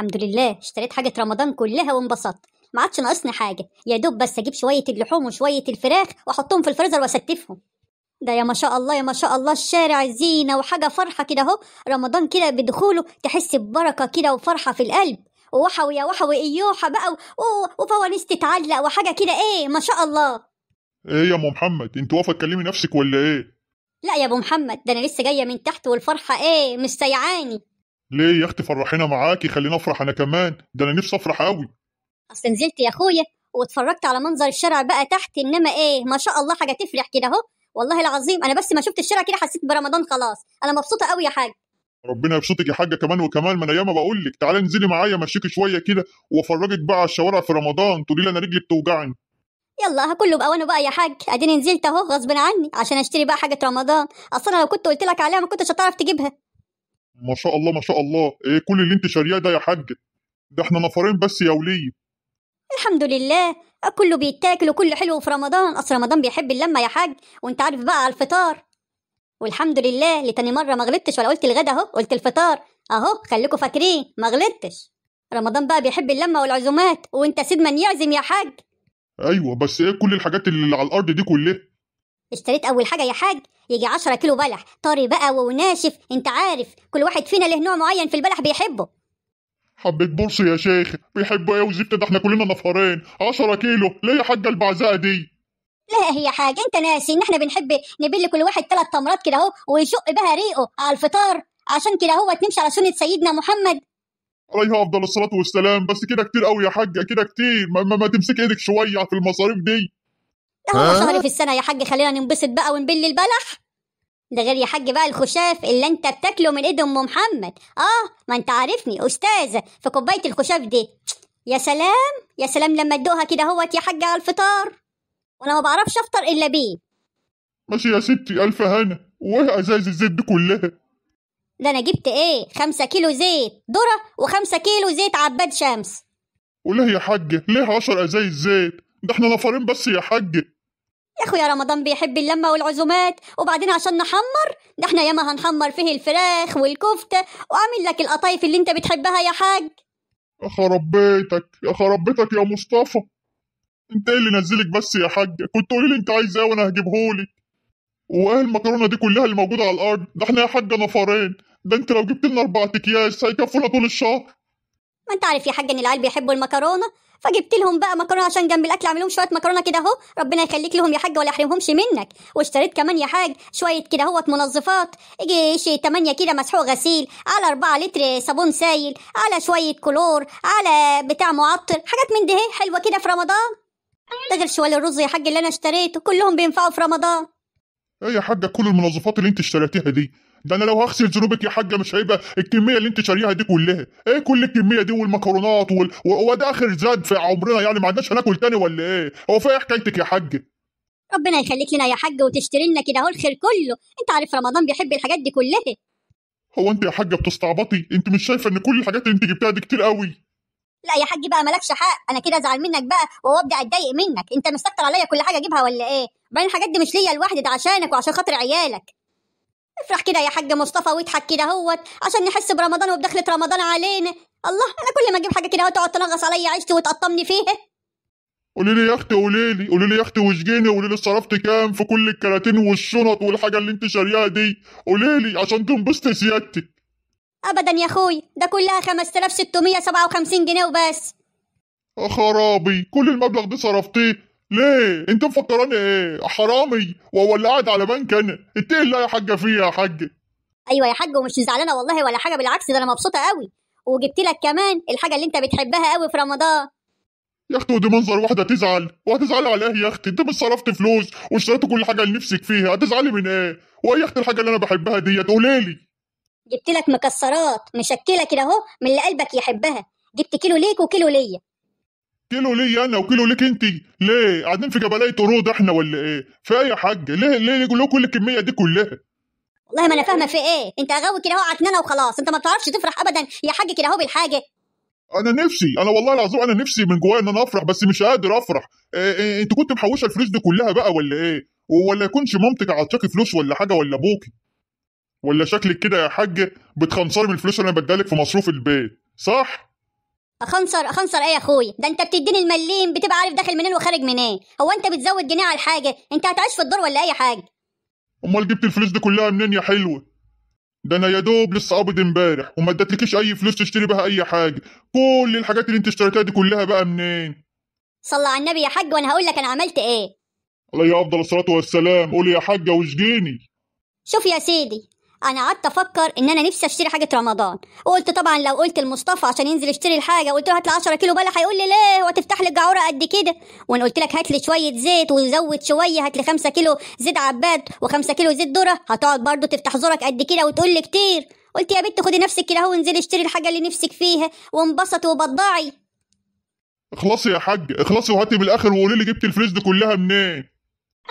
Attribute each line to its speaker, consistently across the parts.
Speaker 1: الحمد لله اشتريت حاجة رمضان كلها وانبسطت ما عادش ناقصني حاجة يا دوب بس اجيب شوية اللحوم وشوية الفراخ واحطهم في الفريزر واستفهم ده يا ما شاء الله يا ما شاء الله الشارع زينة وحاجة فرحة كده اهو رمضان كده بدخوله تحس ببركة كده وفرحة في القلب وحوي يا وحوي ايوحة بقى وفوانيس تتعلق وحاجة كده ايه ما شاء الله
Speaker 2: ايه يا ام محمد انت واقفة تكلمي نفسك ولا ايه
Speaker 1: لا يا ابو محمد ده انا لسه جاية من تحت والفرحة ايه مش سيعاني
Speaker 2: ليه يا اختي فرحينا معاكي خليني افرح انا كمان ده انا نفسي افرح قوي
Speaker 1: اصل نزلت يا اخويا واتفرجت على منظر الشارع بقى تحت انما ايه ما شاء الله حاجه تفرح كده اهو والله العظيم انا بس ما شفت الشارع كده حسيت برمضان خلاص انا مبسوطه قوي يا حاج
Speaker 2: ربنا يبسطك يا حاجه كمان وكمان ما انا ياما بقول لك تعالي انزلي معايا مشيكي شويه كده وافرجك بقى على الشوارع في رمضان تقولي لي انا رجلي بتوجعني
Speaker 1: يلا كله بأوانه بقى يا حاج اديني نزلت اهو غصب عني عشان اشتري بقى حاجه رمضان اصل انا لو كنت قلت لك عليها ما كنتش هتعرف تجيبها
Speaker 2: ما شاء الله ما شاء الله ايه كل اللي انت شارياه ده يا حاج ده احنا نفرين بس يا وليه
Speaker 1: الحمد لله كله بيتاكل وكله حلو في رمضان اصل رمضان بيحب اللمه يا حاج وانت عارف بقى على الفطار والحمد لله لتاني مره ما غلطتش ولا قلت الغدا اهو قلت الفطار اهو خليكوا فاكرين ما غلطتش رمضان بقى بيحب اللمه والعزومات وانت سيد من يعزم يا حاج
Speaker 2: ايوه بس ايه كل الحاجات اللي على الارض دي كلها
Speaker 1: اشتريت اول حاجه يا حاج يجي 10 كيلو بلح طري بقى وناشف انت عارف كل واحد فينا له نوع معين في البلح بيحبه
Speaker 2: حبيت بورصه يا شيخ بيحبوا ايه وزفت ده احنا كلنا نفرين 10 كيلو ليه يا حاجه
Speaker 1: البعزقه دي لا هي حاجه انت ناسي ان احنا بنحب نبل كل واحد ثلاث تمرات كده اهو ويشق بها ريقه على الفطار عشان كده هو تمشي على سنه سيدنا محمد
Speaker 2: عليه افضل الصلاه والسلام بس كده كتير قوي يا حاجه كده كتير ما, ما, ما تمسك ايدك شويه في المصاريف دي ده هو شهر في
Speaker 1: السنه يا حاج خلينا ننبسط بقى ونبل البلح ده غير يا حاج بقى الخشاف اللي انت بتاكله من ايد ام محمد اه ما انت عارفني استاذه في كوبايه الخشاف دي يا سلام يا سلام لما تدوقها كده هوت يا حاج على الفطار وانا ما بعرفش افطر الا بيه
Speaker 2: ماشي يا ستي الف هنا وايه ازايز الزيت دي كلها
Speaker 1: ده انا جبت ايه خمسة كيلو زيت ذره وخمسة كيلو زيت عباد شمس وليه يا حاج ليه عشر ازايز زيت ده احنا نفرين بس يا حاج يا اخويا رمضان بيحب اللمه والعزومات وبعدين عشان نحمر ده احنا ياما هنحمر فيه الفراخ والكفته واعمل لك القطايف اللي انت بتحبها يا حاج
Speaker 2: يا خرب بيتك يا خرب بيتك يا مصطفى انت ايه اللي نزلك بس يا حاج كنت تقولي لي انت عايز ايه وانا هجيبهولك وايه المكرونه دي كلها اللي موجوده على الارض ده احنا يا حاج نفرين ده انت لو جبت لنا اربع اكياس هيكفونا طول الشهر
Speaker 1: ما انت عارف يا حاج ان العيال بيحبوا المكرونه فجبت لهم بقى مكرونه عشان جنب الاكل اعمل لهم شويه مكرونه كده اهو ربنا يخليك لهم يا حاج ولا يحرمهمش منك واشتريت كمان يا حاج شويه كده اهوت منظفات يجي شي 8 كده مسحوق غسيل على 4 لتر صابون سايل على شويه كلور على بتاع معطر حاجات من دهي حلوه كده في رمضان ده غير شوال الرز يا حاج اللي انا اشتريته كلهم بينفعوا في رمضان
Speaker 2: ايه يا حاجه كل المنظفات اللي انت اشتريتيها دي ده انا لو هغسل ذنوبك يا حاجه مش هيبقى الكميه اللي انت شاريها دي كلها ايه كل الكميه دي والمكرونات وال... هو اخر زاد في عمرنا يعني ما عندناش هناكل تاني ولا ايه هو في ايه حكايتك يا حاجه
Speaker 1: ربنا يخليك لنا يا حاجه وتشتري لنا كده اهو الخير كله انت عارف رمضان بيحب الحاجات دي كلها
Speaker 2: هو انت يا حاجه بتستعبطي انت مش شايفه ان كل الحاجات اللي انت جبتها دي كتير قوي
Speaker 1: لا يا حاج بقى مالكش حق انا كده ازعل منك بقى وابدا اتضايق منك انت مستكتر عليا كل حاجه اجيبها ولا ايه بعدين الحاجات دي مش ليا لوحدي ده عشانك وعشان خاطر عيالك افرح كده يا حاج مصطفى واضحك كده اهوت عشان نحس برمضان وبدخلة رمضان علينا الله انا كل ما اجيب حاجه كده تقعد تنغص عليا عيشتي وتقطمني فيها
Speaker 2: قولي لي يا اختي قولي لي قولي لي يا اختي وشجيني قولي لي صرفت كام في كل الكراتين والشنط والحاجه اللي انت شاريها دي قولي لي عشان تنبسطي سيادتك
Speaker 1: ابدا يا اخوي ده كلها 5657 جنيه وبس خرابي كل المبلغ ده صرفتيه
Speaker 2: ليه انت مفكراني ايه حرامي اللي قاعد على بنك انا اتقي الله يا حاجه فيها يا حاجه.
Speaker 1: ايوه يا حاج ومش زعلانه والله ولا حاجه بالعكس ده انا مبسوطه قوي وجبت لك كمان الحاجه اللي انت بتحبها قوي في رمضان
Speaker 2: يا اختي ودي منظر واحده تزعل وهتزعلي على ايه يا اختي انت مش صرفت فلوس واشتريت كل حاجه لنفسك فيها هتزعلي من ايه وايه يا اختي الحاجه اللي انا
Speaker 1: بحبها ديت قولي لي جبت لك مكسرات مشكله كده اهو من اللي قلبك يحبها جبت كيلو ليك وكيلو ليا كيلو ليا انا وكيلو ليك انت ليه
Speaker 2: قاعدين في جبلايه طرود احنا ولا ايه في ايه يا حاج ليه ليه له كل الكميه دي كلها
Speaker 1: والله ما انا فاهمه في ايه انت غاوي كده اهو عكنانه وخلاص انت ما بتعرفش تفرح ابدا يا حاج كده اهو بالحاجه
Speaker 2: انا نفسي انا والله العظيم انا نفسي من جوايا ان انا افرح بس مش قادر افرح إيه إيه, إيه، انت كنت محوشه الفلوس دي كلها بقى ولا ايه ولا يكونش مامتك عطشاكي فلوس ولا حاجه ولا ابوكي ولا شكلك كده يا حاج بتخنصري من الفلوس اللي انا بديها لك في مصروف البيت صح
Speaker 1: اخنصر اخنصر ايه يا اخويا ده انت بتديني المليم بتبقى عارف داخل منين وخارج منين هو انت بتزود جنيه على الحاجه انت هتعيش في الدور ولا اي حاجه
Speaker 2: امال جبت الفلوس دي كلها منين يا حلوه ده انا يا دوب لسه قابض امبارح وما ادتلكيش اي فلوس تشتري بها اي حاجه كل الحاجات اللي انت اشتريتها دي كلها بقى منين
Speaker 1: صلى على النبي يا حاج وانا هقول لك انا عملت ايه
Speaker 2: يا افضل الصلاه والسلام قول يا حاجه وشجيني
Speaker 1: شوف يا سيدي انا قعدت افكر ان انا نفسي اشتري حاجه رمضان وقلت طبعا لو قلت لمصطفى عشان ينزل يشتري الحاجه قلت له هات لي 10 كيلو بلح هيقول لي ليه وتفتح لي الجعوره قد كده وانا قلت لك هات لي شويه زيت وزود شويه هات لي 5 كيلو زيت عباد و5 كيلو زيت ذره هتقعد برضه تفتح زورك قد كده وتقول لي كتير قلت يا بنت خدي نفسك كده اهو وانزلي اشتري الحاجه اللي نفسك فيها وانبسطي وبضعي
Speaker 2: اخلصي يا حاج اخلصي وهاتي من الاخر وقولي لي جبت الفلوس دي كلها منين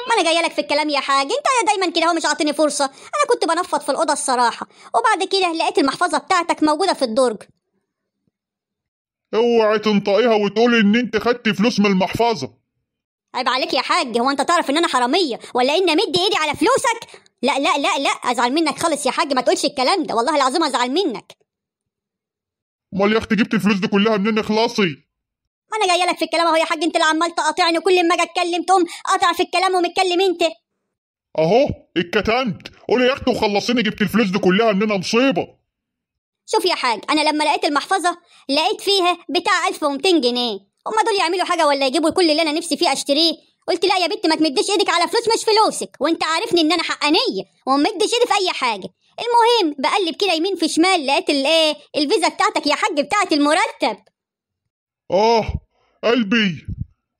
Speaker 1: ما انا جايه لك في الكلام يا حاج انت دايما كده هو مش عاطيني فرصه انا كنت بنفض في الاوضه الصراحه وبعد كده لقيت المحفظه بتاعتك موجوده في الدرج
Speaker 2: اوعي تنطقيها وتقولي ان انت خدتي فلوس من المحفظه
Speaker 1: عيب عليك يا حاج هو انت تعرف ان انا حراميه ولا اني امد ايدي على فلوسك لا لا لا لا ازعل منك خالص يا حاج ما تقولش الكلام ده والله العظيم ازعل منك
Speaker 2: امال يا اختي جبت الفلوس دي كلها منين اخلاصي
Speaker 1: ما انا جايه لك في الكلام اهو يا حاج انت اللي عمال تقاطعني وكل ما اجي اتكلم تقوم قاطع في الكلام ومتكلم انت
Speaker 2: اهو اتكتمت قولي يا اختي وخلصيني جبت الفلوس دي كلها اننا مصيبه
Speaker 1: شوف يا حاج انا لما لقيت المحفظه لقيت فيها بتاع 1200 جنيه هما دول يعملوا حاجه ولا يجيبوا كل اللي انا نفسي فيه اشتريه قلت لا يا بنت ما تمديش ايدك على فلوس مش فلوسك وانت عارفني ان انا حقانيه وما مدش ايدي في اي حاجه المهم بقلب كده يمين في شمال لقيت الايه الفيزا بتاعتك يا حاج بتاعت المرتب
Speaker 2: اه قلبي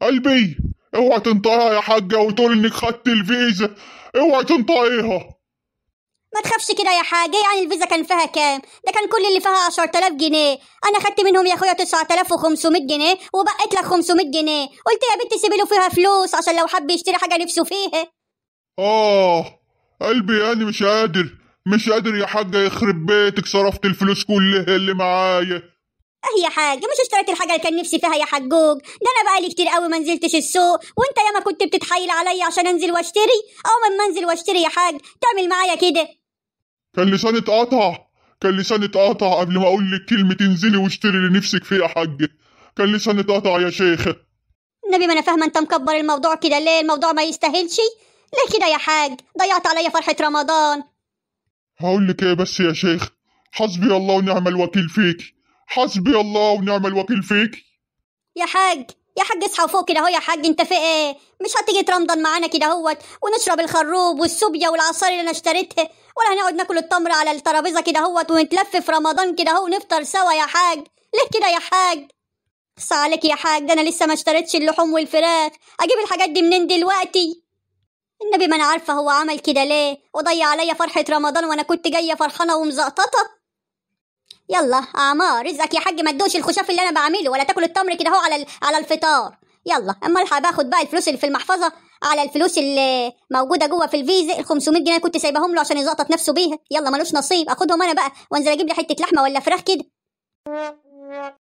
Speaker 2: قلبي اوعى تنطقيها يا حاجة وتقول انك خدت الفيزا اوعى تنطقيها
Speaker 1: ما تخافش كده يا حاجة يعني الفيزا كان فيها كام ده كان كل اللي فيها 10000 جنيه انا خدت منهم يا اخويا 9500 جنيه وبقيت لك 500 جنيه قلت يا بنت سيبي له فيها فلوس عشان لو حب يشتري حاجة نفسه فيها
Speaker 2: اه قلبي يعني مش قادر مش قادر يا حاجة يخرب بيتك صرفت الفلوس كلها اللي معايا
Speaker 1: هي حاجة مش اشتريت الحاجة اللي كان نفسي فيها يا حجوج ده انا بقالي كتير قوي ما نزلتش السوق وانت ياما كنت بتتحايل عليا عشان انزل واشتري او ما انزل واشتري يا حاج تعمل معايا كده
Speaker 2: كان لساني اتقطع كان لساني اتقطع قبل ما اقول لك كلمة انزلي واشتري اللي نفسك فيه يا حاج كان لساني اتقطع يا شيخة
Speaker 1: النبي ما انا فاهمة انت مكبر الموضوع كده ليه الموضوع ما يستاهلش ليه كده يا حاج ضيعت عليا فرحة رمضان
Speaker 2: هقول لك ايه بس يا شيخ حسبي الله ونعم الوكيل فيكي حسبي الله ونعم الوكيل فيك
Speaker 1: يا حاج يا حاج اصحى فوق كده اهو يا حاج انت في ايه مش هتيجي ترمضن معانا كده اهوت ونشرب الخروب والسوبيا والعصاري اللي انا اشتريتها ولا هنقعد ناكل التمر على الترابيزه كده اهوت ونتلف في رمضان كده اهو ونفطر سوا يا حاج ليه كده يا حاج اقصى عليك يا حاج ده انا لسه ما اشتريتش اللحوم والفراخ اجيب الحاجات دي منين دلوقتي النبي ما انا عارفه هو عمل كده ليه وضيع عليا فرحه رمضان وانا كنت جايه فرحانه ومزقططه يلا اعمار رزقك يا حاج ما تدوش الخشاف اللي انا بعمله ولا تاكل التمر كده اهو على على الفطار يلا اما الحق باخد بقى الفلوس اللي في المحفظه على الفلوس اللي موجوده جوه في الفيزا ال 500 جنيه كنت سايباهم له عشان يزقطط نفسه بيها يلا ملوش نصيب اخدهم انا بقى وانزل اجيب لي حته لحمه ولا فراخ
Speaker 2: كده